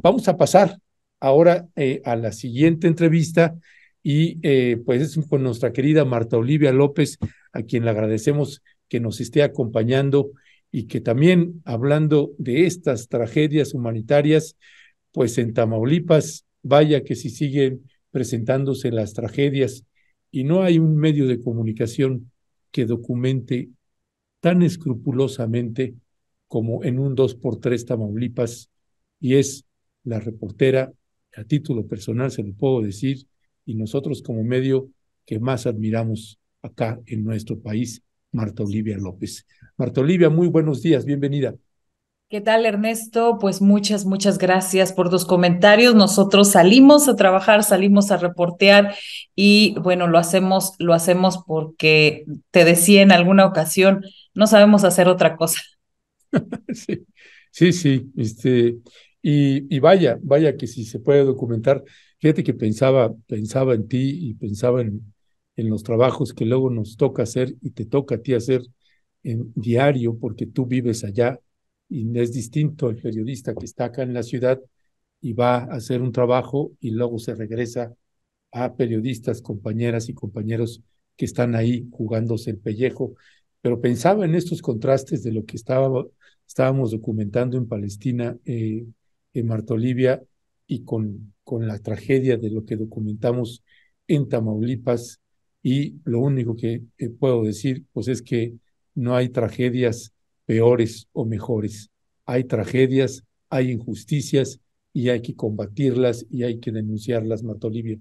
Vamos a pasar ahora eh, a la siguiente entrevista y eh, pues es con nuestra querida Marta Olivia López, a quien le agradecemos que nos esté acompañando y que también hablando de estas tragedias humanitarias, pues en Tamaulipas, vaya que si siguen presentándose las tragedias y no hay un medio de comunicación que documente tan escrupulosamente como en un 2x3 Tamaulipas, y es la reportera, a título personal se lo puedo decir, y nosotros como medio que más admiramos acá en nuestro país, Marta Olivia López. Marta Olivia, muy buenos días, bienvenida. ¿Qué tal, Ernesto? Pues muchas, muchas gracias por tus comentarios. Nosotros salimos a trabajar, salimos a reportear y bueno, lo hacemos, lo hacemos porque te decía en alguna ocasión, no sabemos hacer otra cosa. sí, sí, sí. Este, y, vaya, vaya que si se puede documentar, fíjate que pensaba, pensaba en ti y pensaba en, en los trabajos que luego nos toca hacer y te toca a ti hacer en diario porque tú vives allá y es distinto el periodista que está acá en la ciudad y va a hacer un trabajo y luego se regresa a periodistas, compañeras y compañeros que están ahí jugándose el pellejo. Pero pensaba en estos contrastes de lo que estaba, estábamos documentando en Palestina eh, en Marta y con, con la tragedia de lo que documentamos en Tamaulipas. Y lo único que puedo decir, pues es que no hay tragedias peores o mejores. Hay tragedias, hay injusticias y hay que combatirlas y hay que denunciarlas, Martolivia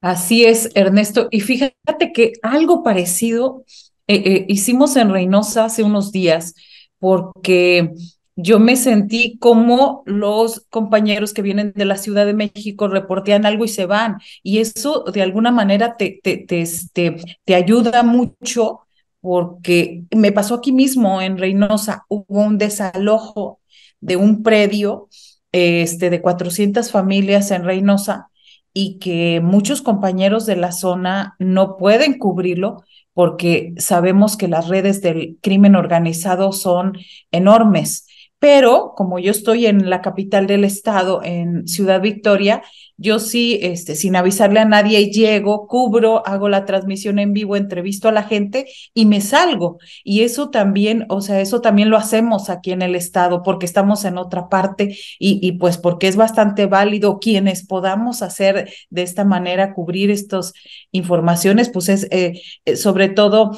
Así es, Ernesto. Y fíjate que algo parecido eh, eh, hicimos en Reynosa hace unos días, porque yo me sentí como los compañeros que vienen de la Ciudad de México reportean algo y se van. Y eso de alguna manera te, te, te, este, te ayuda mucho porque me pasó aquí mismo en Reynosa, hubo un desalojo de un predio este, de 400 familias en Reynosa y que muchos compañeros de la zona no pueden cubrirlo porque sabemos que las redes del crimen organizado son enormes pero como yo estoy en la capital del estado, en Ciudad Victoria, yo sí, este, sin avisarle a nadie, llego, cubro, hago la transmisión en vivo, entrevisto a la gente y me salgo. Y eso también, o sea, eso también lo hacemos aquí en el estado porque estamos en otra parte y, y pues porque es bastante válido quienes podamos hacer de esta manera, cubrir estas informaciones, pues es eh, eh, sobre todo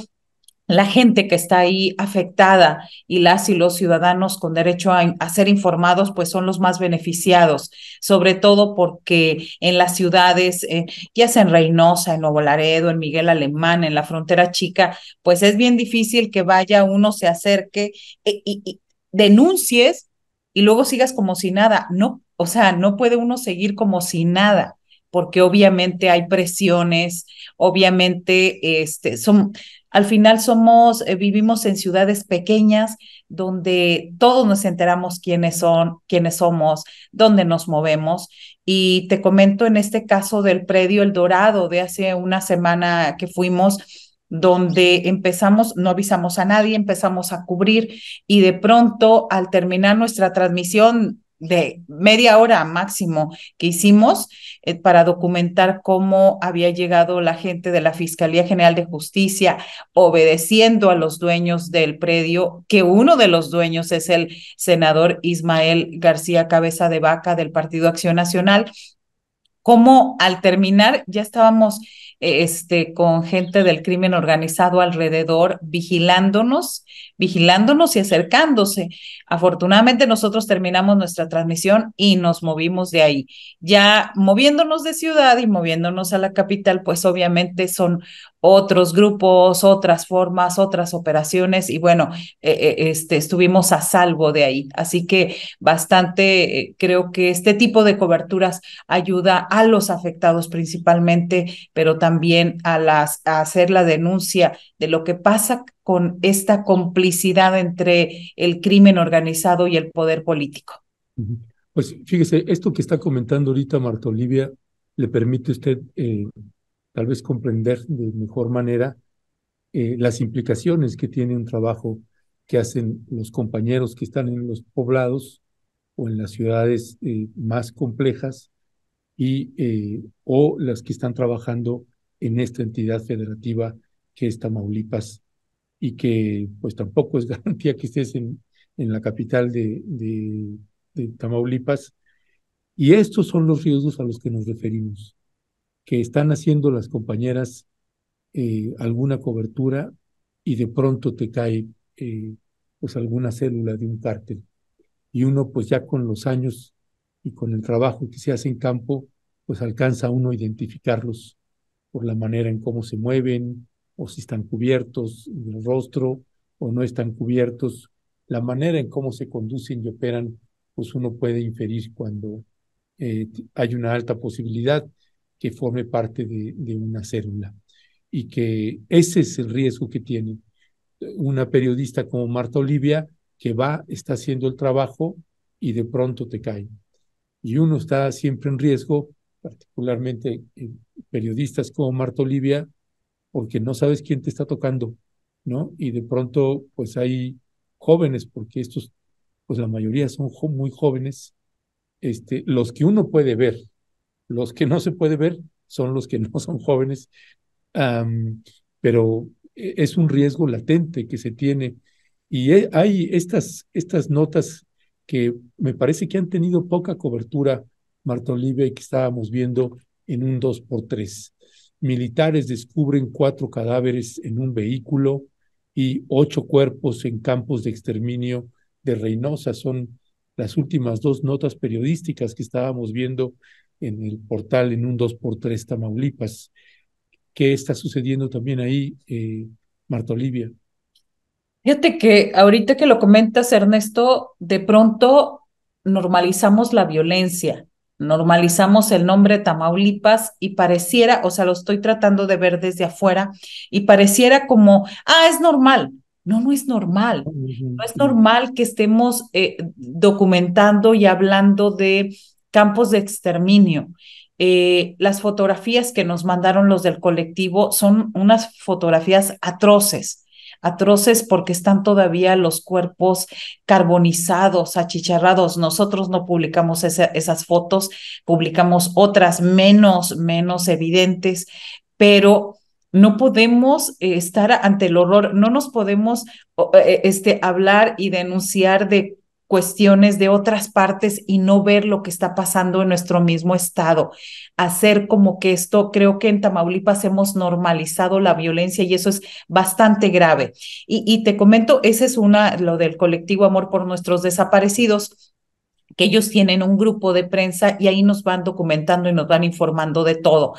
la gente que está ahí afectada y las y los ciudadanos con derecho a, ser informados, pues son los más beneficiados, sobre todo porque en las ciudades, eh, ya sea en Reynosa, en Nuevo Laredo, en Miguel Alemán, en la frontera chica, pues es bien difícil que vaya uno, se acerque e, y, denuncies y luego sigas como si nada. No, o sea, no puede uno seguir como si nada porque obviamente hay presiones, obviamente este, son, al final somos, eh, vivimos en ciudades pequeñas donde todos nos enteramos quiénes son, quiénes somos, dónde nos movemos. Y te comento en este caso del predio El Dorado de hace una semana que fuimos, donde empezamos, no avisamos a nadie, empezamos a cubrir y de pronto al terminar nuestra transmisión de media hora máximo que hicimos eh, para documentar cómo había llegado la gente de la Fiscalía General de Justicia obedeciendo a los dueños del predio, que uno de los dueños es el senador Ismael García Cabeza de Vaca del Partido Acción Nacional, cómo al terminar ya estábamos eh, este, con gente del crimen organizado alrededor vigilándonos, vigilándonos y acercándose. Afortunadamente nosotros terminamos nuestra transmisión y nos movimos de ahí. Ya moviéndonos de ciudad y moviéndonos a la capital, pues obviamente son otros grupos, otras formas, otras operaciones y bueno, eh, eh, este, estuvimos a salvo de ahí. Así que bastante, eh, creo que este tipo de coberturas ayuda a los afectados principalmente, pero también a, las, a hacer la denuncia de lo que pasa con esta complicidad entre el crimen organizado y el poder político. Pues fíjese, esto que está comentando ahorita Marta Olivia le permite usted eh, tal vez comprender de mejor manera eh, las implicaciones que tiene un trabajo que hacen los compañeros que están en los poblados o en las ciudades eh, más complejas y o las que están trabajando en esta entidad federativa que es Tamaulipas y que pues tampoco es garantía que estés en, en la capital de, Tamaulipas. Y estos son los riesgos a los que nos referimos, que están haciendo las compañeras eh, alguna cobertura y de pronto te cae eh, pues alguna célula de un cártel. Y uno pues ya con los años y con el trabajo que se hace en campo, pues alcanza uno a identificarlos por la manera en cómo se mueven, o si están cubiertos el rostro o no están cubiertos, la manera en cómo se conducen y operan, pues uno puede inferir cuando eh, hay una alta posibilidad que forme parte de, de una célula y que ese es el riesgo que tiene eh, una periodista como Marta Olivia que va, está haciendo el trabajo y de pronto te cae. Y uno está siempre en riesgo, particularmente eh, periodistas como Marta Olivia, porque no sabes quién te está tocando, ¿no? Y de pronto, pues hay jóvenes, porque estos, pues la mayoría son muy jóvenes, este, los que uno puede ver, los que no se puede ver son los que no son jóvenes, pero e-, es un riesgo latente que se tiene. Y e-, hay estas, estas notas que me parece que han tenido poca cobertura, Marta Olive, que estábamos viendo en un 2x3 militares descubren cuatro cadáveres en un vehículo y ocho cuerpos en campos de exterminio de Reynosa. Son las últimas dos notas periodísticas que estábamos viendo en el portal en un 2x3 Tamaulipas. ¿Qué está sucediendo también ahí, eh, Marta Olivia? Fíjate que ahorita que lo comentas, Ernesto, de pronto normalizamos la violencia normalizamos el nombre Tamaulipas y pareciera, o sea, lo estoy tratando de ver desde afuera, y pareciera como, ah, es normal. No, no es normal. No es normal que estemos eh, documentando y hablando de campos de exterminio. Eh, las fotografías que nos mandaron los del colectivo son unas fotografías atroces atroces porque están todavía los cuerpos carbonizados, achicharrados. Nosotros no publicamos esas fotos, publicamos otras menos, menos evidentes, pero no podemos eh, estar ante el horror, no nos podemos eh, este, hablar y denunciar de cuestiones de otras partes y no ver lo que está pasando en nuestro mismo estado. Hacer como que esto, creo que en Tamaulipas hemos normalizado la violencia y eso es bastante grave. Y, y te comento, ese es una, lo del colectivo Amor por Nuestros Desaparecidos que ellos tienen un grupo de prensa y ahí nos van documentando y nos van informando de todo.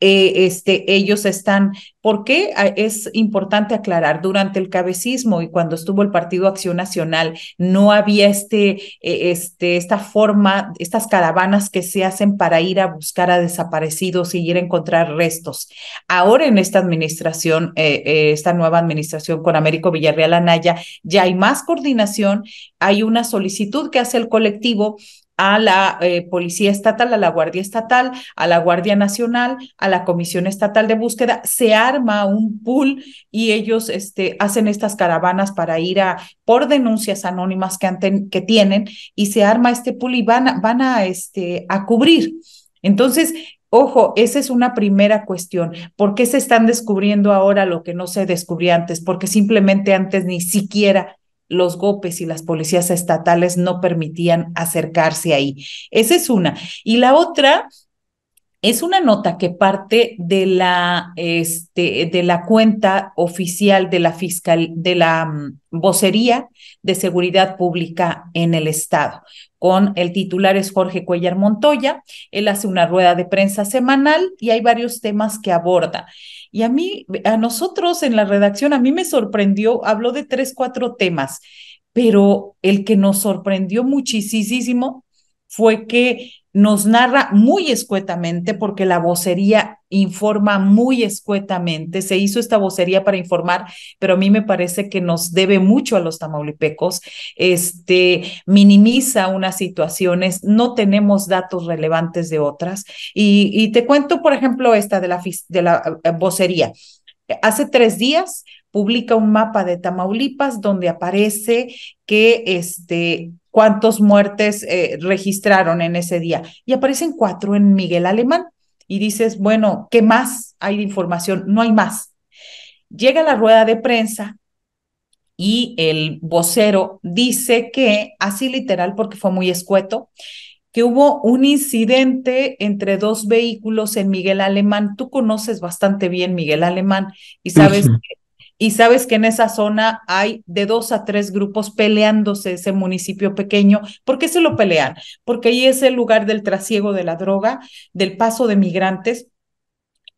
Eh, este, ellos están, porque ah, es importante aclarar, durante el cabecismo y cuando estuvo el Partido Acción Nacional, no había este, eh, este, esta forma, estas caravanas que se hacen para ir a buscar a desaparecidos y ir a encontrar restos. Ahora en esta administración, eh, esta nueva administración con Américo Villarreal Anaya, ya hay más coordinación, hay una solicitud que hace el colectivo a la eh, Policía Estatal, a la Guardia Estatal, a la Guardia Nacional, a la Comisión Estatal de Búsqueda, se arma un pool y ellos este, hacen estas caravanas para ir a, por denuncias anónimas que, que tienen, y se arma este pool y van, van a, este, a cubrir. Entonces, Ojo, esa es una primera cuestión. ¿Por qué se están descubriendo ahora lo que no se descubrió antes? Porque simplemente antes ni siquiera los GOPES y las policías estatales no permitían acercarse ahí. Esa es una. Y la otra es una nota que parte de la, este, de la cuenta oficial de la fiscal, de la mm, vocería de seguridad pública en el estado. Con el titular es Jorge Cuellar Montoya. Él hace una rueda de prensa semanal y hay varios temas que aborda. Y a mí, a nosotros en la redacción, a mí me sorprendió, habló de tres, cuatro temas, pero el que nos sorprendió muchísimo fue que nos narra muy escuetamente, porque la vocería informa muy escuetamente. Se hizo esta vocería para informar, pero a mí me parece que nos debe mucho a los tamaulipecos. Este minimiza unas situaciones, no tenemos datos relevantes de otras. Y, te cuento, por ejemplo, esta de la, de la eh, vocería. Hace tres días publica un mapa de Tamaulipas donde aparece que este, cuántos muertes eh, registraron en ese día. Y aparecen cuatro en Miguel Alemán. Y dices, bueno, ¿qué más hay de información? No hay más. Llega la rueda de prensa y el vocero dice que, así literal porque fue muy escueto, que hubo un incidente entre dos vehículos en Miguel Alemán. Tú conoces bastante bien Miguel Alemán y sabes que y sabes que en esa zona hay de dos a tres grupos peleándose ese municipio pequeño. ¿Por qué se lo pelean? Porque ahí es el lugar del trasiego de la droga, del paso de migrantes,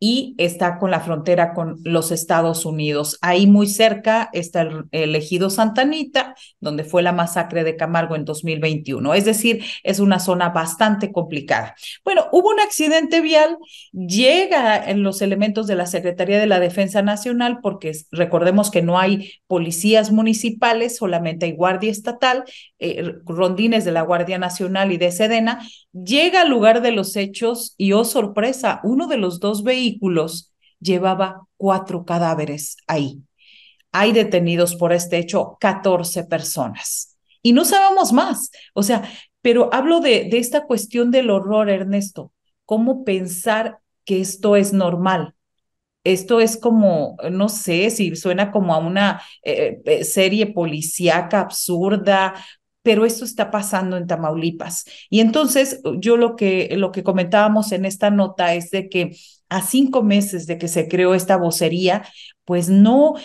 y está con la frontera con los Estados Unidos. Ahí muy cerca está el, ejido Santanita, donde fue la masacre de Camargo en 2021. Es decir, es una zona bastante complicada. Bueno, hubo un accidente vial, llega en los elementos de la Secretaría de la Defensa Nacional, porque recordemos que no hay policías municipales, solamente hay guardia estatal, eh, rondines de la Guardia Nacional y de Sedena. Llega al lugar de los hechos y, oh sorpresa, uno de los dos vehículos llevaba cuatro cadáveres ahí. Hay detenidos por este hecho 14 personas. Y no sabemos más. O sea, pero hablo de, de esta cuestión del horror, Ernesto. ¿Cómo pensar que esto es normal? Esto es como, no sé si suena como a una eh, eh, serie policíaca absurda, pero esto está pasando en Tamaulipas. Y entonces yo lo que, lo que comentábamos en esta nota es de que a cinco meses de que se creó esta vocería, pues no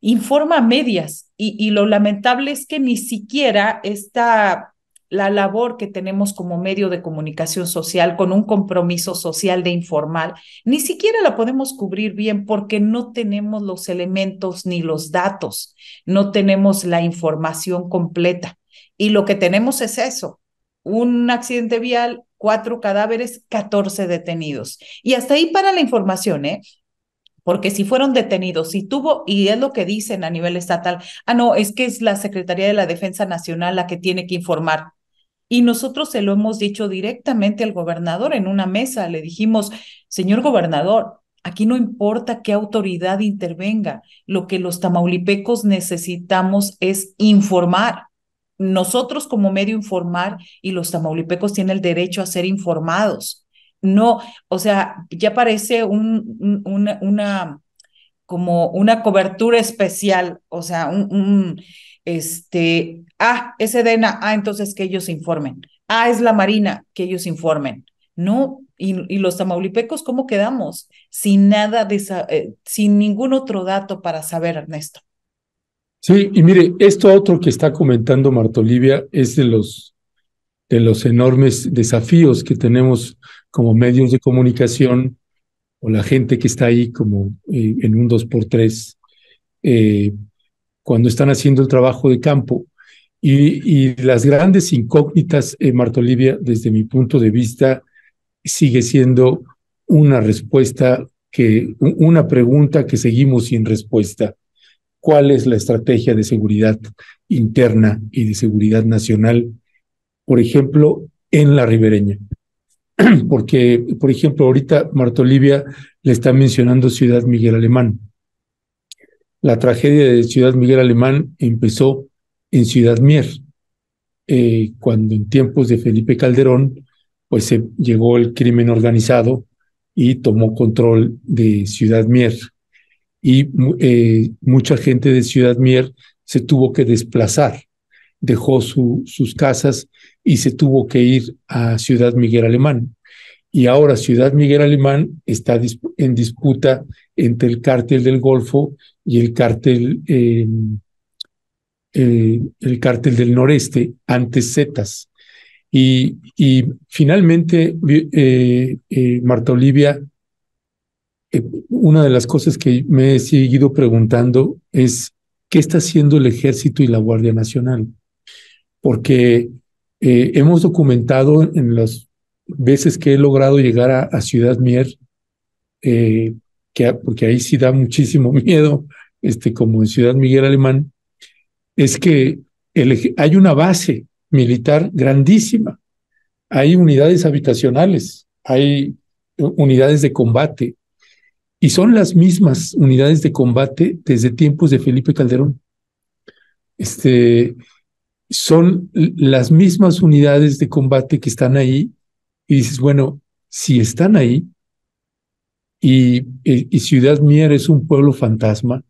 informa medias. Y, lo lamentable es que ni siquiera está la labor que tenemos como medio de comunicación social con un compromiso social de informar, ni siquiera la podemos cubrir bien porque no tenemos los elementos ni los datos, no tenemos la información completa. Y lo que tenemos es eso, un accidente vial, cuatro cadáveres, 14 detenidos. Y hasta ahí para la información, ¿eh? porque si fueron detenidos, si tuvo, y es lo que dicen a nivel estatal, ah, no, es que es la Secretaría de la Defensa Nacional la que tiene que informar. Y nosotros se lo hemos dicho directamente al gobernador en una mesa, le dijimos, señor gobernador, aquí no importa qué autoridad intervenga, lo que los tamaulipecos necesitamos es informar nosotros como medio informar y los tamaulipecos tienen el derecho a ser informados. No, o sea, ya parece un, una, una, como una cobertura especial, o sea, un, este, ah, es Edena, ah, entonces que ellos informen. Ah, es la Marina, que ellos informen. No, y, los tamaulipecos, ¿cómo quedamos? Sin nada, de, eh, sin ningún otro dato para saber, Ernesto. Sí, y mire, esto otro que está comentando Marta Olivia es de los, de los enormes desafíos que tenemos como medios de comunicación o la gente que está ahí como eh, en un dos por tres eh, cuando están haciendo el trabajo de campo. Y, y las grandes incógnitas, eh, Marta Olivia, desde mi punto de vista, sigue siendo una respuesta que, una pregunta que seguimos sin respuesta cuál es la estrategia de seguridad interna y de seguridad nacional, por ejemplo, en la ribereña. Porque, por ejemplo, ahorita Marta Olivia le está mencionando Ciudad Miguel Alemán. La tragedia de Ciudad Miguel Alemán empezó en Ciudad Mier, eh, cuando en tiempos de Felipe Calderón, pues se llegó el crimen organizado y tomó control de Ciudad Mier y eh, mucha gente de Ciudad Mier se tuvo que desplazar, dejó su, sus casas y se tuvo que ir a Ciudad Miguel Alemán. Y ahora Ciudad Miguel Alemán está en disputa entre el cártel del Golfo y el cártel, em, eh, el del noreste, antes Zetas. y finalmente, eh, Marta Olivia eh, una de las cosas que me he seguido preguntando es qué está haciendo el ejército y la Guardia Nacional, porque eh, hemos documentado en las veces que he logrado llegar a, Ciudad Mier, eh, que, porque ahí sí da muchísimo miedo, este, como en Ciudad Miguel Alemán, es que hay una base militar grandísima, hay unidades habitacionales, hay unidades de combate, y son las mismas unidades de combate desde tiempos de Felipe Calderón. Este, son las mismas unidades de combate que están ahí y dices, bueno, si están ahí y, Ciudad Mier es un pueblo fantasma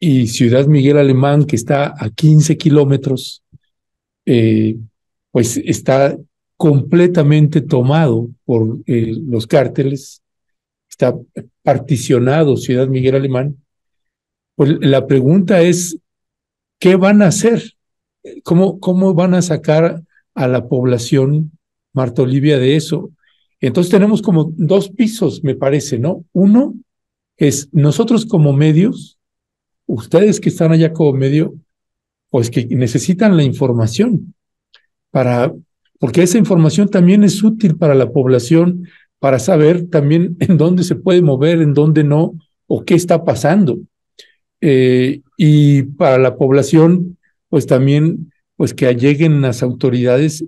y Ciudad Miguel Alemán, que está a 15 kilómetros, eh, pues está completamente tomado por eh, los cárteles está particionado Ciudad Miguel Alemán, pues la pregunta es, ¿qué van a hacer? ¿Cómo, cómo van a sacar a la población Marta Olivia de eso? Entonces tenemos como dos pisos, me parece, ¿no? Uno es nosotros como medios, ustedes que están allá como medio, pues que necesitan la información para, porque esa información también es útil para la población, para saber también en dónde se puede mover, en dónde no, o qué está pasando. Eh, y para la población, pues también, pues que lleguen las autoridades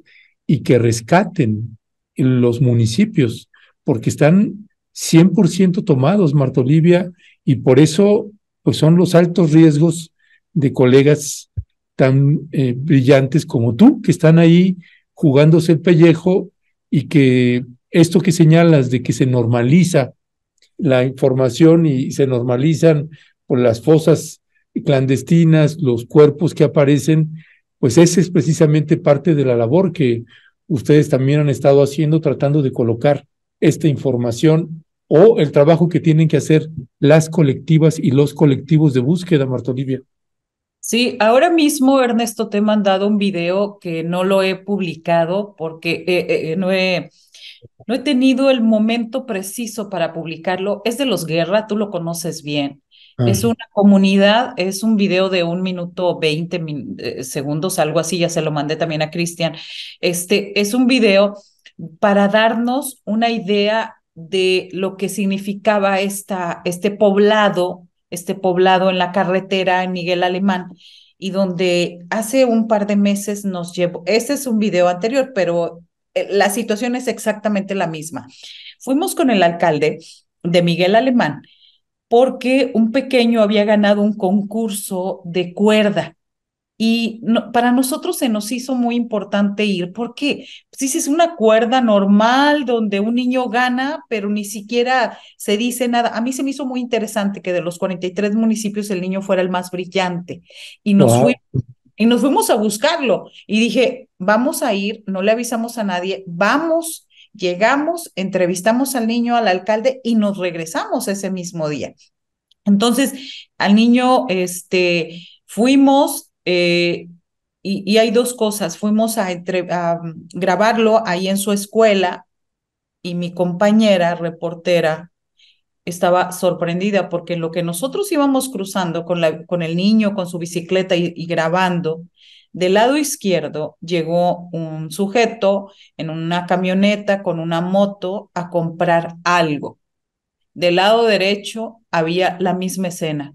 y que rescaten los municipios, porque están 100% tomados, Marta Olivia, y por eso pues son los altos riesgos de colegas tan eh, brillantes como tú, que están ahí jugándose el pellejo y que esto que señalas de que se normaliza la información y se normalizan por pues, las fosas clandestinas, los cuerpos que aparecen, pues esa es precisamente parte de la labor que ustedes también han estado haciendo, tratando de colocar esta información o el trabajo que tienen que hacer las colectivas y los colectivos de búsqueda, Marta Olivia. Sí, ahora mismo, Ernesto, te he mandado un video que no lo he publicado porque eh, eh, eh, no he no he tenido el momento preciso para publicarlo. Es de los Guerra, tú lo conoces bien. Es una comunidad, es un video de un minuto, 20 eh, segundos, algo así, ya se lo mandé también a Cristian. Este es un video para darnos una idea de lo que significaba esta, este poblado, este poblado en la carretera en Miguel Alemán, y donde hace un par de meses nos llevó, Este es un video anterior, pero eh, la situación es exactamente la misma. Fuimos con el alcalde de Miguel Alemán porque un pequeño había ganado un concurso de cuerda. Y para nosotros se nos hizo muy importante ir porque si es pues, una cuerda normal donde un niño gana, pero ni siquiera se dice nada. A mí se me hizo muy interesante que de los 43 municipios el niño fuera el más brillante. Y nos fuimos y nos fuimos a buscarlo. Y dije, vamos a ir, no le avisamos a nadie, vamos, llegamos, entrevistamos al niño, al alcalde y nos regresamos ese mismo día. Entonces, al niño, este, fuimos, eh, y, hay dos cosas, fuimos a mm, grabarlo ahí en su escuela y mi compañera reportera estaba sorprendida porque lo que nosotros íbamos cruzando con, la, con el niño, con su bicicleta y, grabando, del lado izquierdo llegó un sujeto en una camioneta con una moto a comprar algo. Del lado derecho había la misma escena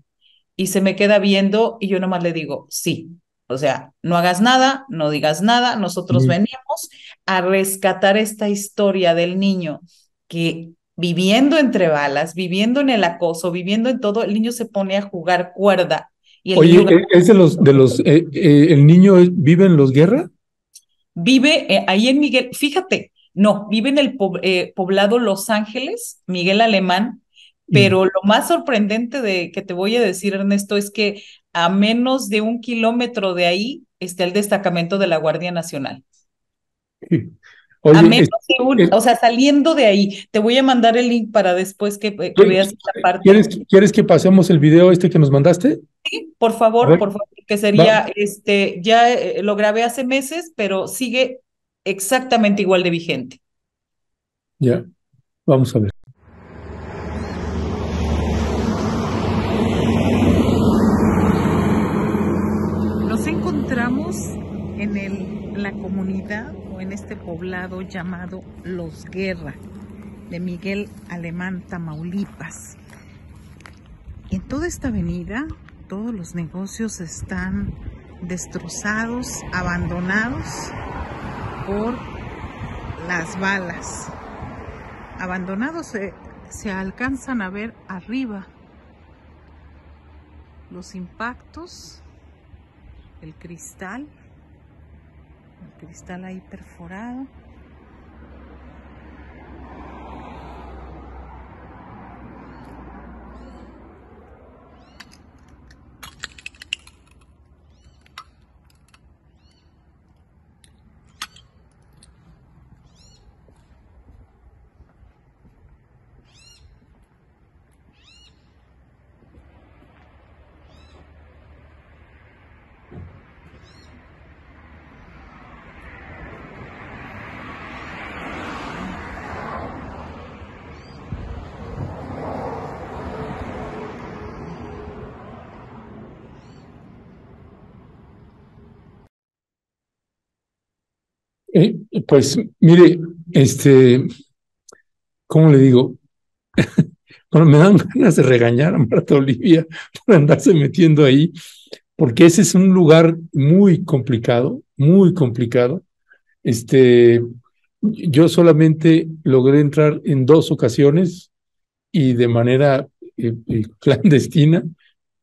y se me queda viendo y yo nomás le digo, sí. O sea, no hagas nada, no digas nada, nosotros venimos a rescatar esta historia del niño que viviendo entre balas, viviendo en el acoso, viviendo en todo, el niño se pone a jugar cuerda. Y el Oye, niño... de los, de los, eh, eh, el niño vive en los guerras Vive eh, ahí en Miguel, fíjate, no, vive en el poblado Los Ángeles, Miguel Alemán, mm. pero lo más sorprendente de que te voy a decir, Ernesto, es que a menos de un kilómetro de ahí está el destacamento de la Guardia Nacional. Sí a o sea, saliendo de ahí, te voy a mandar el link para después que, eh, veas esta parte. ¿quieres, que pasemos el video este que nos mandaste? Sí, por favor, por favor, que sería, este, ya eh, lo grabé hace meses, pero sigue exactamente igual de vigente. Ya, vamos a ver. Nos encontramos en el, la comunidad este poblado llamado Los Guerra, de Miguel Alemán, Tamaulipas. En toda esta avenida, todos los negocios están destrozados, abandonados por las balas. Abandonados se, eh, se alcanzan a ver arriba los impactos, el cristal que cristal ahí perforado Eh, pues mire, este, ¿cómo le digo? bueno, me dan ganas de regañar a Marta Olivia por andarse metiendo ahí, porque ese es un lugar muy complicado, muy complicado. Este, yo solamente logré entrar en dos ocasiones y de manera eh, eh, clandestina,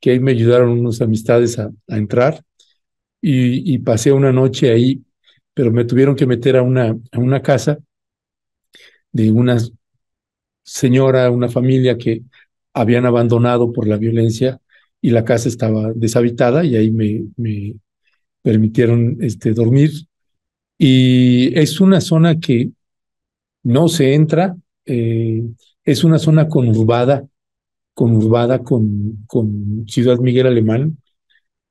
que ahí me ayudaron unas amistades a, entrar y pasé una noche ahí pero me tuvieron que meter a una, a una casa de una señora, una familia que habían abandonado por la violencia y la casa estaba deshabitada y ahí me, me permitieron este, dormir. Y es una zona que no se entra, eh, es una zona conurbada, conurbada con, con Ciudad Miguel Alemán.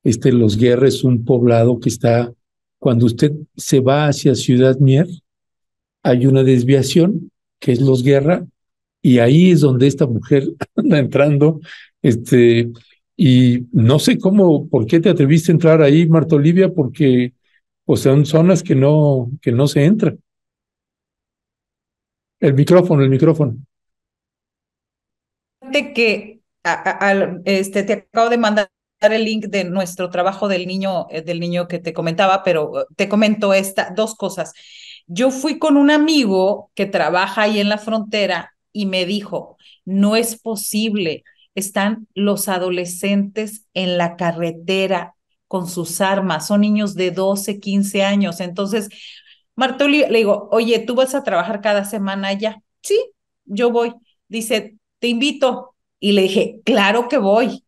Este Los Guerres, un poblado que está cuando usted se va hacia Ciudad Mier, hay una desviación, que es Los Guerra, y ahí es donde esta mujer anda entrando, este, y no sé cómo, por qué te atreviste a entrar ahí, Marta Olivia, porque pues, son zonas que no, que no se entra. El micrófono, el micrófono. que este, te acabo de mandar el link de nuestro trabajo del niño, eh, del niño que te comentaba, pero eh, te comento esta, dos cosas. Yo fui con un amigo que trabaja ahí en la frontera y me dijo, no es posible, están los adolescentes en la carretera con sus armas, son niños de 12, 15 años. Entonces, Martoli, le digo, oye, ¿tú vas a trabajar cada semana ya Sí, yo voy. Dice, te invito. Y le dije, claro que voy.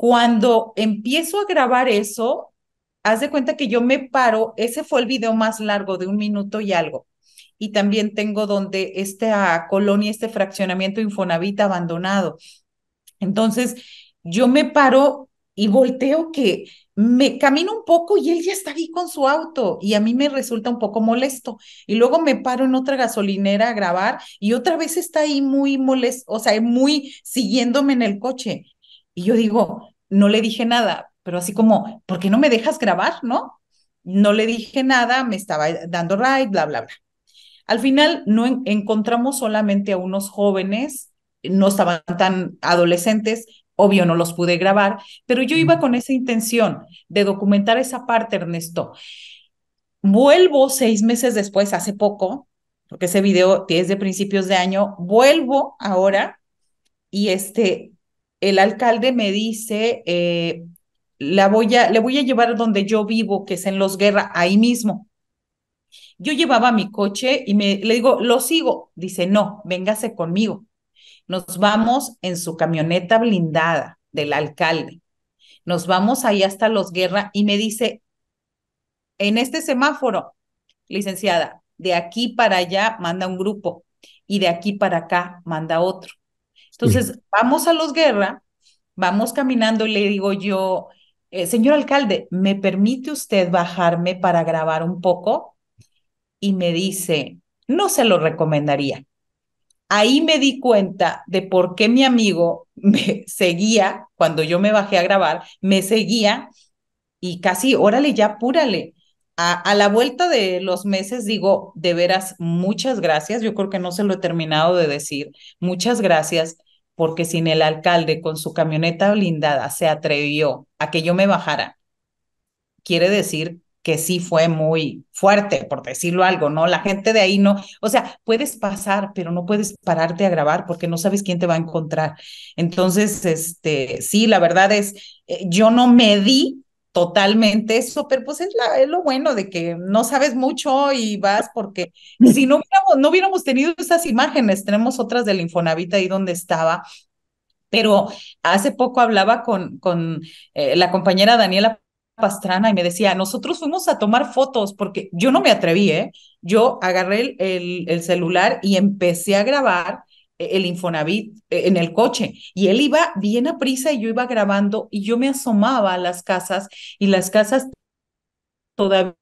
Cuando empiezo a grabar eso, haz de cuenta que yo me paro, ese fue el video más largo de un minuto y algo. Y también tengo donde esta colonia, este fraccionamiento Infonavit abandonado. Entonces, yo me paro y volteo que me camino un poco y él ya está ahí con su auto y a mí me resulta un poco molesto. Y luego me paro en otra gasolinera a grabar y otra vez está ahí muy molesto, o sea, muy siguiéndome en el coche. Y yo digo, no le dije nada, pero así como, ¿por qué no me dejas grabar? ¿No? No le dije nada, me estaba dando ride, bla, bla, bla. Al final no encontramos solamente a unos jóvenes, no estaban tan adolescentes, obvio no los pude grabar, pero yo iba con esa intención de documentar esa parte, Ernesto. Vuelvo seis meses después, hace poco, porque ese video es de principios de año, vuelvo ahora y este, el alcalde me dice, eh, la voy a, le voy a llevar donde yo vivo, que es en Los Guerra, ahí mismo. Yo llevaba mi coche y me, le digo, lo sigo. Dice, no, véngase conmigo. Nos vamos en su camioneta blindada del alcalde. Nos vamos ahí hasta Los Guerra y me dice, en este semáforo, licenciada, de aquí para allá manda un grupo y de aquí para acá manda otro. Entonces, vamos a los guerra, vamos caminando y le digo yo, eh, señor alcalde, ¿me permite usted bajarme para grabar un poco? Y me dice, no se lo recomendaría. Ahí me di cuenta de por qué mi amigo me seguía cuando yo me bajé a grabar, me seguía y casi, órale, ya apúrale. A, a, la vuelta de los meses digo, de veras, muchas gracias. Yo creo que no se lo he terminado de decir. Muchas gracias porque sin el alcalde con su camioneta blindada se atrevió a que yo me bajara, quiere decir que sí fue muy fuerte, por decirlo algo, ¿no? La gente de ahí no, o sea, puedes pasar, pero no puedes pararte a grabar porque no sabes quién te va a encontrar. Entonces, este, sí, la verdad es, eh, yo no me di totalmente súper, pues es, lo bueno de que no sabes mucho y vas porque si no hubiéramos, no hubiéramos tenido esas imágenes, tenemos otras del Infonavit ahí donde estaba, pero hace poco hablaba con, con eh, la compañera Daniela Pastrana y me decía, nosotros fuimos a tomar fotos porque yo no me atreví, ¿eh? yo agarré el celular y empecé a grabar el Infonavit eh, en el coche y él iba bien a prisa y yo iba grabando y yo me asomaba a las casas y las casas todavía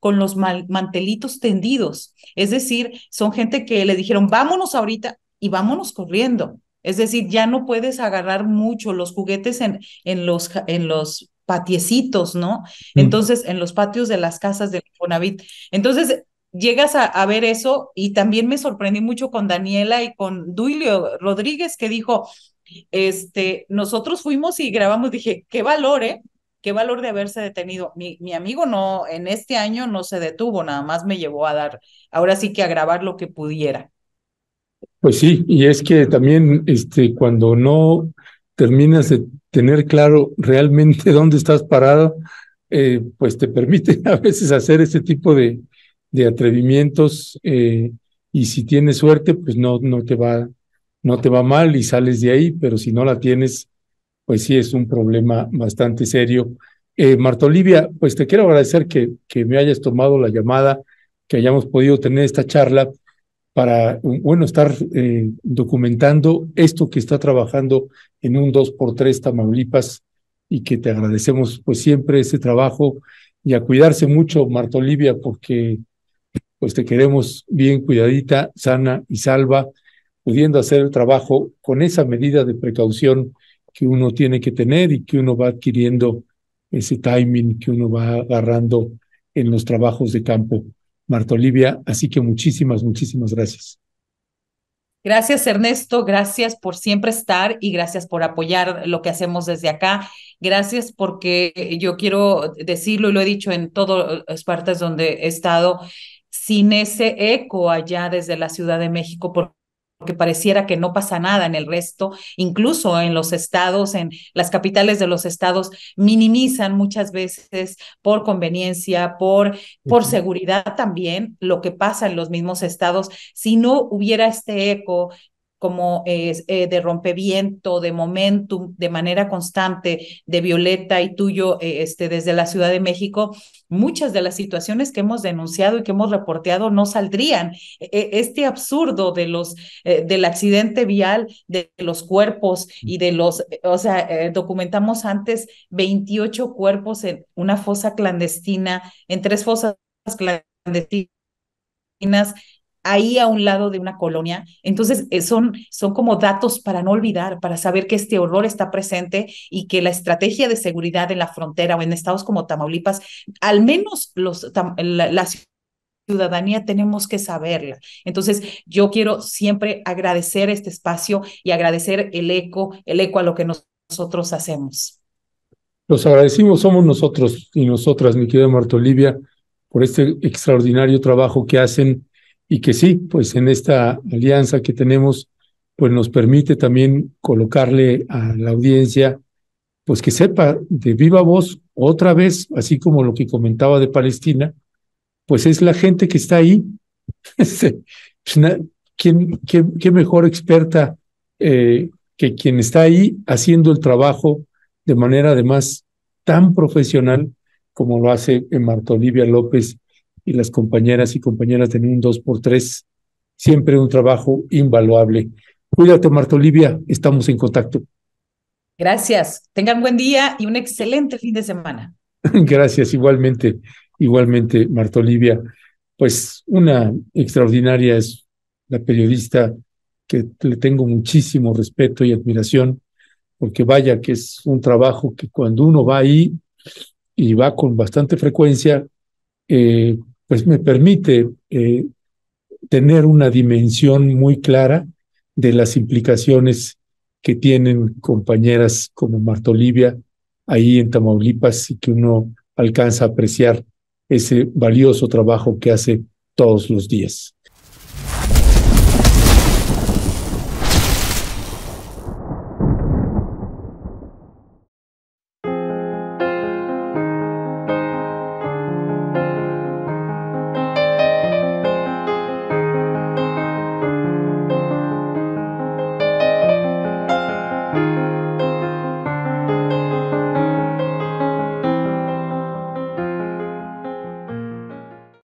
con los mantelitos tendidos. Es decir, son gente que le dijeron, vámonos ahorita y vámonos corriendo. Es decir, ya no puedes agarrar mucho los juguetes en, en los, en los patiecitos, ¿no? Mm. Entonces, en los patios de las casas del infonavit, Entonces, llegas a, ver eso y también me sorprendí mucho con Daniela y con Duilio Rodríguez que dijo, este, nosotros fuimos y grabamos, dije, qué valor, ¿eh? Qué valor de haberse detenido. Mi, amigo no, en este año no se detuvo, nada más me llevó a dar, ahora sí que a grabar lo que pudiera. Pues sí, y es que también este, cuando no terminas de tener claro realmente dónde estás parado, eh, pues te permite a veces hacer ese tipo de, de atrevimientos eh, y si tienes suerte, pues no, no, te va, no te va mal y sales de ahí, pero si no la tienes, pues sí es un problema bastante serio. Eh, Marta Olivia, pues te quiero agradecer que, que me hayas tomado la llamada, que hayamos podido tener esta charla para, bueno, estar eh, documentando esto que está trabajando en un 2x3 Tamaulipas y que te agradecemos pues siempre ese trabajo y a cuidarse mucho, Marta Olivia, porque pues te queremos bien cuidadita, sana y salva, pudiendo hacer el trabajo con esa medida de precaución que uno tiene que tener y que uno va adquiriendo ese timing que uno va agarrando en los trabajos de campo. Marta Olivia, así que muchísimas, muchísimas gracias. Gracias Ernesto, gracias por siempre estar y gracias por apoyar lo que hacemos desde acá. Gracias porque yo quiero decirlo y lo he dicho en todas las partes donde he estado, sin ese eco allá desde la Ciudad de México, porque pareciera que no pasa nada en el resto, incluso en los estados, en las capitales de los estados, minimizan muchas veces por conveniencia, por, por seguridad también, lo que pasa en los mismos estados. Si no hubiera este eco como es eh, de rompeviento, de momentum, de manera constante, de Violeta y tuyo eh, este, desde la Ciudad de México, muchas de las situaciones que hemos denunciado y que hemos reporteado no saldrían. E, e, este absurdo de los, eh, del accidente vial, de los cuerpos y de los, o sea, documentamos antes 28 cuerpos en una fosa clandestina, en tres fosas clandestinas ahí a un lado de una colonia. Entonces, eh, son, son como datos para no olvidar, para saber que este horror está presente y que la estrategia de seguridad en la frontera o en estados como Tamaulipas, al menos los, la, ciudadanía tenemos que saberla. Entonces, yo quiero siempre agradecer este espacio y agradecer el eco, el eco a lo que nosotros hacemos. Los agradecimos somos nosotros y nosotras, mi querida Marta Olivia, por este extraordinario trabajo que hacen y que sí, pues en esta alianza que tenemos, pues nos permite también colocarle a la audiencia, pues que sepa de viva voz otra vez, así como lo que comentaba de Palestina, pues es la gente que está ahí. Este, pues, qué, mejor experta eh, que quien está ahí haciendo el trabajo de manera además tan profesional como lo hace Marta Olivia López y las compañeras y compañeras de un 2x3. Siempre un trabajo invaluable. Cuídate, Marta Olivia, estamos en contacto. Gracias. Tengan buen día y un excelente fin de semana. Gracias, igualmente, igualmente, Marta Olivia. Pues una extraordinaria es la periodista que le tengo muchísimo respeto y admiración, porque vaya que es un trabajo que cuando uno va ahí y va con bastante frecuencia, eh, pues me permite eh, tener una dimensión muy clara de las implicaciones que tienen compañeras como Marta Olivia ahí en Tamaulipas y que uno alcanza a apreciar ese valioso trabajo que hace todos los días.